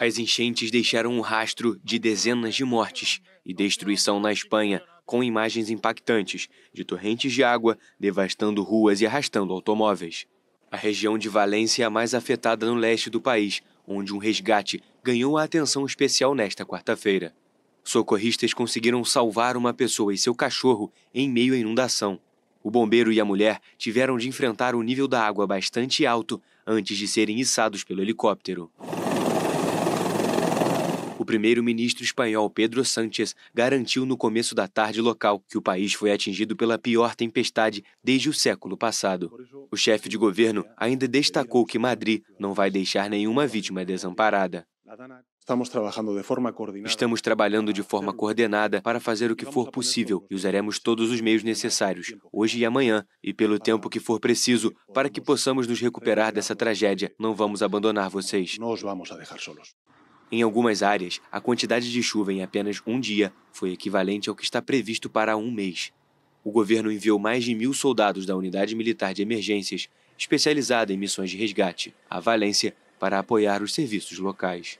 As enchentes deixaram um rastro de dezenas de mortes e destruição na Espanha, com imagens impactantes de torrentes de água devastando ruas e arrastando automóveis. A região de Valência é a mais afetada no leste do país, onde um resgate ganhou a atenção especial nesta quarta-feira. Socorristas conseguiram salvar uma pessoa e seu cachorro em meio à inundação. O bombeiro e a mulher tiveram de enfrentar um nível da água bastante alto antes de serem içados pelo helicóptero primeiro-ministro espanhol Pedro Sánchez garantiu no começo da tarde local que o país foi atingido pela pior tempestade desde o século passado. O chefe de governo ainda destacou que Madrid não vai deixar nenhuma vítima desamparada. Estamos trabalhando de forma coordenada para fazer o que for possível e usaremos todos os meios necessários, hoje e amanhã, e pelo tempo que for preciso, para que possamos nos recuperar dessa tragédia. Não vamos abandonar vocês. Em algumas áreas, a quantidade de chuva em apenas um dia foi equivalente ao que está previsto para um mês. O governo enviou mais de mil soldados da Unidade Militar de Emergências, especializada em missões de resgate, à Valência para apoiar os serviços locais.